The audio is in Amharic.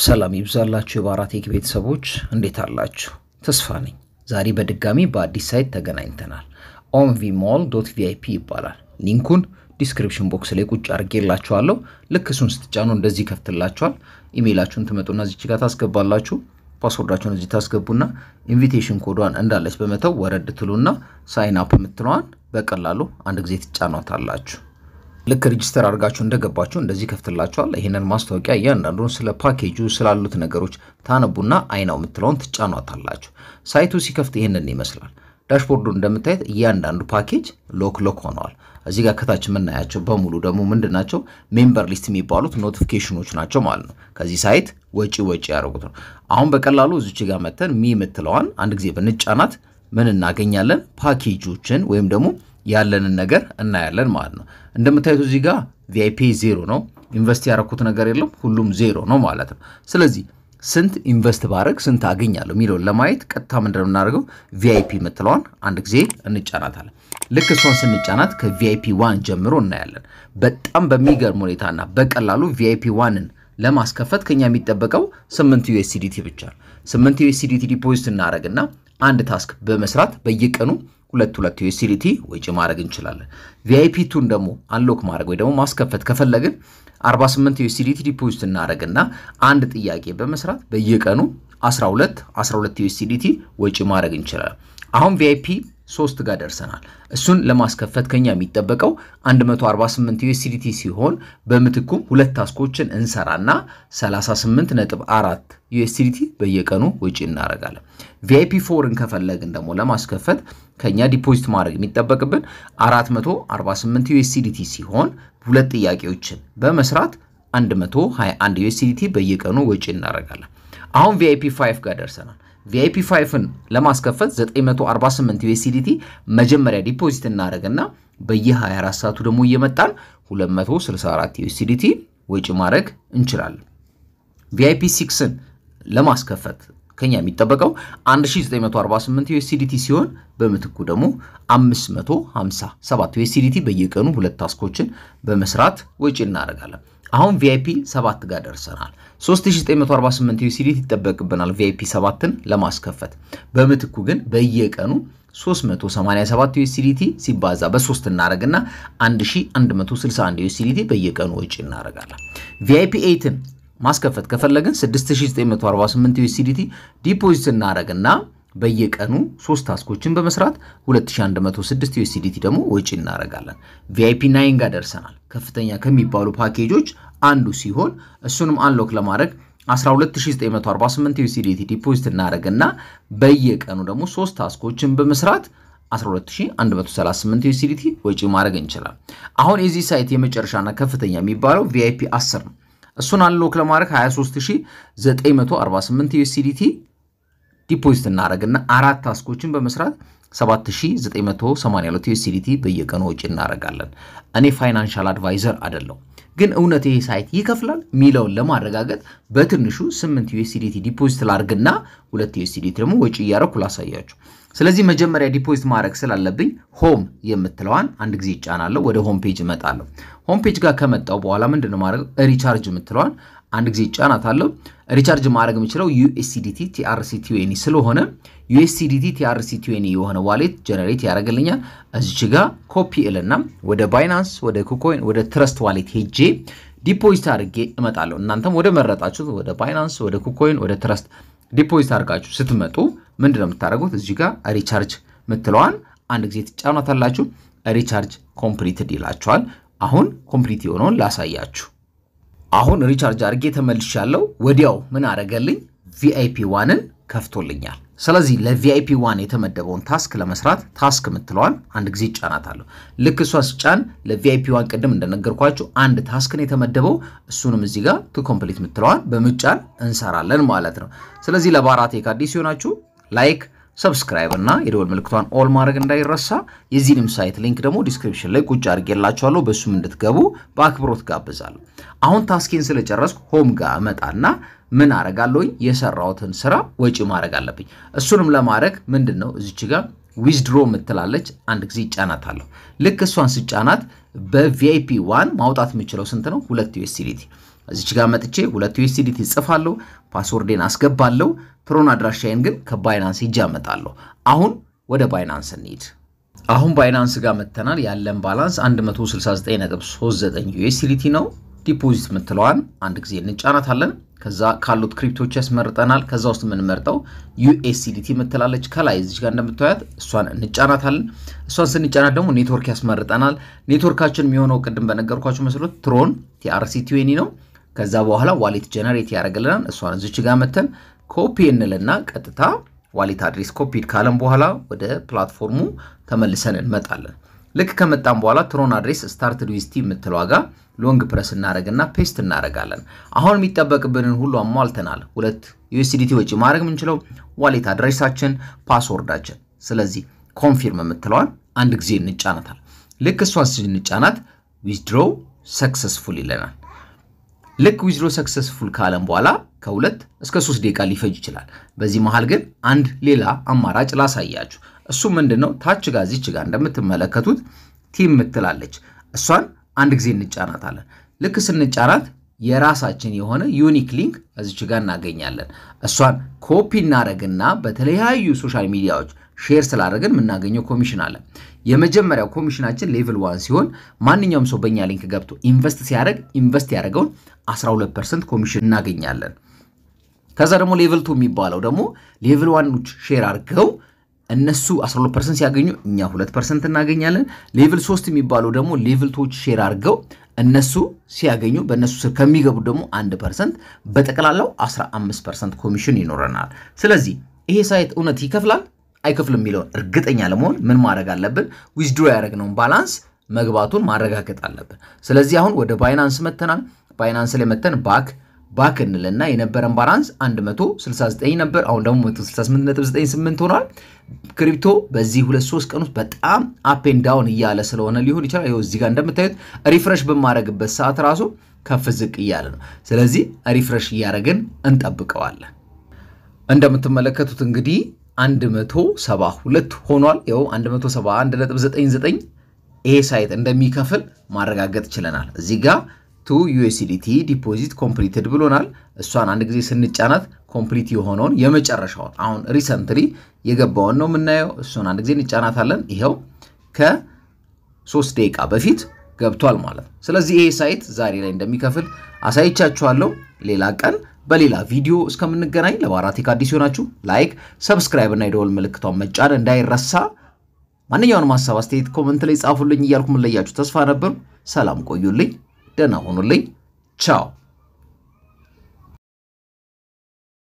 ሰላም ይብዛላችሁ የባራት ቴክ ቤተሰቦች እንዴት አላችሁ? ተስፋ ነኝ። ዛሬ በድጋሚ በአዲስ ሳይት ተገናኝተናል። ኦንቪ ሞል ዶት ቪአይፒ ይባላል። ሊንኩን ዲስክሪፕሽን ቦክስ ላይ ቁጭ አድርጌላችኋለሁ። ልክ እሱን ስትጫኑ እንደዚህ ይከፍትላችኋል። ኢሜይላችሁን ትመጡና እዚች ጋር ታስገባላችሁ። ፓስወርዳችሁን እዚህ ታስገቡና ኢንቪቴሽን ኮዷን እንዳለች በመተው ወረድ ትሉና ሳይን አፕ የምትለዋን በቀላሉ አንድ ጊዜ ትጫኗታላችሁ። ልክ ሪጅስተር አድርጋችሁ እንደገባችሁ እንደዚህ ከፍትላችኋል። ይህንን ማስታወቂያ እያንዳንዱን ስለ ፓኬጁ ስላሉት ነገሮች ታነቡና አይናው የምትለውን ትጫኗታላችሁ። ሳይቱ ሲከፍት ይህንን ይመስላል። ዳሽቦርዱ እንደምታየት እያንዳንዱ ፓኬጅ ሎክ ሎክ ሆነዋል። እዚህ ጋር ከታች የምናያቸው በሙሉ ደግሞ ምንድን ናቸው? ሜምበር ሊስት የሚባሉት ኖቲፊኬሽኖች ናቸው ማለት ነው። ከዚህ ሳይት ወጪ ወጪ ያደርጉት ነው። አሁን በቀላሉ እዚች ጋር መተን ሚ የምትለዋን አንድ ጊዜ ብንጫናት ምን እናገኛለን? ፓኬጆችን ወይም ደግሞ ያለንን ነገር እናያለን ማለት ነው። እንደምታዩት እዚህ ጋር ቪአይፒ ዜሮ ነው። ኢንቨስት ያደረኩት ነገር የለም፣ ሁሉም ዜሮ ነው ማለት ነው። ስለዚህ ስንት ኢንቨስት ባደረግ ስንት አገኛለሁ የሚለውን ለማየት ቀጥታ ምንድነው የምናደርገው ቪአይፒ የምትለዋን አንድ ጊዜ እንጫናታለን። ልክ እሷን ስንጫናት ከቪአይፒ ዋን ጀምሮ እናያለን። በጣም በሚገርም ሁኔታና በቀላሉ ቪአይፒ ዋንን ለማስከፈት ከኛ የሚጠበቀው ስምንት ዩኤስዲቲ ብቻ ነው። ስምንት ዩኤስዲቲ ዲፖዚት እናደረግና አንድ ታስክ በመስራት በየቀኑ ሁለት ሁለት ዩኤስዲቲ ወጪ ማድረግ እንችላለን። ቪአይፒ ቱን ደግሞ አንሎክ ማድረግ ወይ ደግሞ ማስከፈት ከፈለግን 48 ዩኤስዲቲ ዲፖዚት እናደረግና አንድ ጥያቄ በመስራት በየቀኑ 12 12 ዩኤስዲቲ ወጪ ማድረግ እንችላለን። አሁን ቪአይፒ ሶስት ጋር ደርሰናል። እሱን ለማስከፈት ከኛ የሚጠበቀው 148 ዩኤስዲቲ ሲሆን በምትኩም ሁለት ታስኮችን እንሰራና 38 ነጥብ አራት ዩኤስዲቲ በየቀኑ ወጪ እናደርጋለን። ቪአይፒ ፎርን ከፈለግን ደግሞ ለማስከፈት ከኛ ዲፖዚት ማድረግ የሚጠበቅብን 448 ዩኤስዲቲ ሲሆን ሁለት ጥያቄዎችን በመስራት 121 ዩኤስዲቲ በየቀኑ ወጪ እናደርጋለን። አሁን ቪአይፒ 5 ጋር ደርሰናል። ቪአይፒ ፋይፍን ለማስከፈት 948 ዩኤስዲቲ መጀመሪያ ዲፖዚት እናደረግና በየ24 ሰዓቱ ደግሞ እየመጣን 264 ዩኤስዲቲ ወጪ ማድረግ እንችላለን። ቪአይፒ ሲክስን ለማስከፈት ከኛ የሚጠበቀው 1948 ዩኤስዲቲ ሲሆን በምትኩ ደግሞ 557 ዩኤስዲቲ በየቀኑ ሁለት ታስኮችን በመስራት ወጪ እናደርጋለን። አሁን ቪአይፒ 7 ጋር ደርሰናል። 3948 ዩሲዲቲ ይጠበቅብናል ቪአይፒ 7ን ለማስከፈት። በምትኩ ግን በየቀኑ 387 ዩሲዲቲ ሲባዛ በ3 እናደርግና 1161 ዩሲዲቲ በየቀኑ ወጪ እናደርጋለን። ቪአይፒ 8ን ማስከፈት ከፈለግን 6948 ዩሲዲቲ ዲፖዚት እናደርግና በየቀኑ ሶስት ታስኮችን በመስራት 2106 ዩኤስዲቲ ደግሞ ወጪ እናደርጋለን። ቪአይፒ ናይን ጋር ደርሰናል። ከፍተኛ ከሚባሉ ፓኬጆች አንዱ ሲሆን እሱንም አንሎክ ለማድረግ 12948 ዩኤስዲቲ ዲፖዚት እናደርግና በየቀኑ ደግሞ ሶስት ታስኮችን በመስራት 12138 ዩኤስዲቲ ወጪ ማድረግ እንችላለን። አሁን የዚህ ሳይት የመጨረሻና ከፍተኛ የሚባለው ቪአይፒ 10 ነው። እሱን አንሎክ ለማድረግ 23948 ዩኤስዲቲ ዲፖዚት እናደረግና አራት ታስኮችን በመስራት 7982 ዩሲዲቲ በየቀኑ ወጪ እናደረጋለን። እኔ ፋይናንሻል አድቫይዘር አይደለሁ፣ ግን እውነት ይሄ ሳይት ይከፍላል ሚለውን ለማረጋገጥ በትንሹ 8 ዩኤስዲቲ ዲፖዚት ላርግና ሁለት ዩኤስዲቲ ደግሞ ወጪ እያረኩ ላሳያችሁ። ስለዚህ መጀመሪያ ዲፖዚት ማድረግ ስላለብኝ ሆም የምትለዋን አንድ ጊዜ ይጫናለሁ። ወደ ሆም ፔጅ እመጣለሁ። ሆም ፔጅ ጋር ከመጣው በኋላ ምንድን ማድረግ ሪቻርጅ የምትለዋን አንድ ጊዜ ጫናት አለው ሪቻርጅ ማድረግ የምችለው ዩኤስሲዲቲ ቲአርሲቲዩኒ ስለሆነ ዩኤስሲዲቲ ቲአርሲቲዩኒ የሆነ ዋሌት ጀነሬት ያደርግልኛል። እዚች ጋ ኮፒ እልና ወደ ባይናንስ፣ ወደ ኩኮይን፣ ወደ ትረስት ዋሌት ሄጄ ዲፖዚት አድርጌ እመጣለሁ። እናንተም ወደ መረጣችሁት ወደ ባይናንስ፣ ወደ ኩኮይን፣ ወደ ትረስት ዲፖዚት አድርጋችሁ ስትመጡ ምንድነው ነው የምታደርጉት? እዚህ ሪቻርጅ ምትለዋን አንድ ጊዜ ትጫኗታላችሁ። ሪቻርጅ ኮምፕሊትድ ይላችኋል። አሁን ኮምፕሊት የሆነውን ላሳያችሁ። አሁን ሪቻርጅ አድርጌ ተመልሻለሁ። ወዲያው ምን አደረገልኝ? ቪአይፒ ዋንን ከፍቶልኛል። ስለዚህ ለቪአይፒ ዋን የተመደበውን ታስክ ለመስራት ታስክ የምትለዋን አንድ ጊዜ ይጫናታለሁ። ልክ እሷ ስጫን ለቪአይፒ ዋን ቅድም እንደነገርኳችሁ አንድ ታስክን የተመደበው እሱንም እዚህ ጋር ቱ ኮምፕሊት የምትለዋን በምጫን እንሰራለን ማለት ነው። ስለዚህ ለባራቴክ አዲስ ሲሆናችሁ ላይክ ሰብስክራይብ እና የደወል ምልክቷን ኦል ማድረግ እንዳይረሳ። የዚህንም ሳይት ሊንክ ደግሞ ዲስክሪፕሽን ላይ ቁጭ አድርጌላችኋለሁ። በእሱም እንድትገቡ በአክብሮት ጋብዛለሁ። አሁን ታስኬን ስለጨረስኩ ሆም ጋር እመጣና ምን አረጋለሁኝ? የሰራሁትን ስራ ወጪ ማድረግ አለብኝ። እሱንም ለማድረግ ምንድን ነው እዚች ጋር ዊዝድሮ ምትላለች አንድ ጊዜ ይጫናታለሁ። ልክ እሷን ስጫናት በቪአይፒ ዋን ማውጣት የምችለው ስንት ነው? ሁለት ዩኤስዲቲ እዚች ጋር መጥቼ ሁለት ዩኤስዲቲ ጽፋለሁ፣ ፓስወርዴን አስገባለሁ። ትሮን አድራሻዬን ግን ከባይናንስ ሂጄ አመጣለሁ። አሁን ወደ ባይናንስ እንሂድ። አሁን ባይናንስ ጋር መጥተናል። ያለን ባላንስ 169.39 ዩኤስዲቲ ነው። ዲፖዚት የምትለዋን አንድ ጊዜ እንጫናታለን። ከዛ ካሉት ክሪፕቶች ያስመርጠናል። ከዛ ውስጥ የምንመርጠው ዩኤስዲቲ የምትላለች ከላይ እዚች ጋር እንደምታያት እሷን እንጫናታለን። እሷን ስንጫናት ደግሞ ኔትወርክ ያስመርጠናል። ኔትወርካችን የሚሆነው ቅድም በነገርኳቸው መስሎት ትሮን ቲአርሲቲዌኒ ነው። ከዛ በኋላ ዋሌት ጀነሬት ያደርግልናል። እሷን እዚች ጋር መተን ኮፒ እንልና ቀጥታ ዋሌት አድሬስ ኮፒድ ካለን በኋላ ወደ ፕላትፎርሙ ተመልሰን እንመጣለን። ልክ ከመጣን በኋላ ትሮን አድሬስ ስታርት ዊስቲ የምትለው ጋር ሎንግ ፕረስ እናደረግና ፔስት እናደረጋለን። አሁን የሚጠበቅብንን ሁሉ አሟልተናል። ሁለት ዩኤስዲቲ ወጪ ማድረግ የምንችለው ዋሌት አድሬሳችን፣ ፓስወርዳችን። ስለዚህ ኮንፊርም የምትለዋን አንድ ጊዜ እንጫናታል። ልክ እሷን ስንጫናት ዊዝድሮው ሰክሰስፉል ይለናል። ልክ ዊዝሮ ሰክሰስፉል ካለም በኋላ ከሁለት እስከ ሶስት ደቂቃ ሊፈጅ ይችላል። በዚህ መሃል ግን አንድ ሌላ አማራጭ ላሳያችሁ። እሱ ምንድን ነው? ታች ጋ ዚች ጋ እንደምትመለከቱት ቲም ምትላለች። እሷን አንድ ጊዜ እንጫናታለን። ልክ ስንጫናት የራሳችን የሆነ ዩኒክ ሊንክ እዚች ጋር እናገኛለን። እሷን ኮፒ እናደረግና በተለያዩ ሶሻል ሚዲያዎች ሼር ስላደረግን የምናገኘው ኮሚሽን አለ። የመጀመሪያው ኮሚሽናችን ሌቭል ዋን ሲሆን ማንኛውም ሰው በእኛ ሊንክ ገብቶ ኢንቨስት ሲያደርግ ኢንቨስት ያደረገውን 12 ፐርሰንት ኮሚሽን እናገኛለን። ከዛ ደግሞ ሌቭል ቱ የሚባለው ደግሞ ሌቭል ዋኖች ሼር አድርገው እነሱ 12 ፐርሰንት ሲያገኙ እኛ 2 ፐርሰንት እናገኛለን። ሌቭል 3 የሚባለው ደግሞ ሌቭል ቶች ሼር አድርገው እነሱ ሲያገኙ በእነሱ ስር ከሚገቡ ደግሞ 1 ፐርሰንት በጠቅላላው 15 ፐርሰንት ኮሚሽን ይኖረናል። ስለዚህ ይሄ ሳይት እውነት ይከፍላል? አይከፍልም የሚለውን እርግጠኛ ለመሆን ምን ማድረግ አለብን? ዊዝድሮ ያደረግነውን ባላንስ መግባቱን ማረጋገጥ አለብን። ስለዚህ አሁን ወደ ባይናንስ መተናል። ባይናንስ ላይ መተን ባክ ባክ እንልና የነበረን ባላንስ 169 ነበር። አሁን ደግሞ 168.98 ሆኗል። ክሪፕቶ በዚህ ሁለት ሶስት ቀን ውስጥ በጣም አፔን ዳውን እያለ ስለሆነ ሊሆን ይችላል። ይኸው እዚህ ጋር እንደምታዩት ሪፍረሽ በማድረግበት ሰዓት ራሱ ከፍ ዝቅ እያለ ነው። ስለዚህ ሪፍረሽ እያደረግን እንጠብቀዋለን። እንደምትመለከቱት እንግዲህ 172 ሆኗል። ይኸው 171.99 ኤ ሳይት እንደሚከፍል ማረጋገጥ ችለናል። እዚህ ጋር ቱ ዩኤስዲቲ ዲፖዚት ኮምፕሊትድ ብሎናል። እሷን አንድ ጊዜ ስንጫናት ኮምፕሊት የሆነውን የመጨረሻውን አሁን ሪሰንትሊ የገባውን ነው የምናየው። እሱን አንድ ጊዜ እንጫናታለን። ይኸው ከሶስት ደቂቃ በፊት ገብቷል ማለት ነው። ስለዚህ ይሄ ሳይት ዛሬ ላይ እንደሚከፍል አሳይቻችኋለሁ። ሌላ ቀን በሌላ ቪዲዮ እስከምንገናኝ ለባራቴክ አዲስ ሆናችሁ ላይክ፣ ሰብስክራይብ እና የደወል ምልክቷን መጫን እንዳይረሳ። ማንኛውንም ሀሳብ አስተያየት ኮመንት ላይ ጻፉልኝ እያልኩ ምለያችሁ ተስፋ ነበር። ሰላም ቆዩልኝ፣ ደህና ሆኑልኝ፣ ቻው።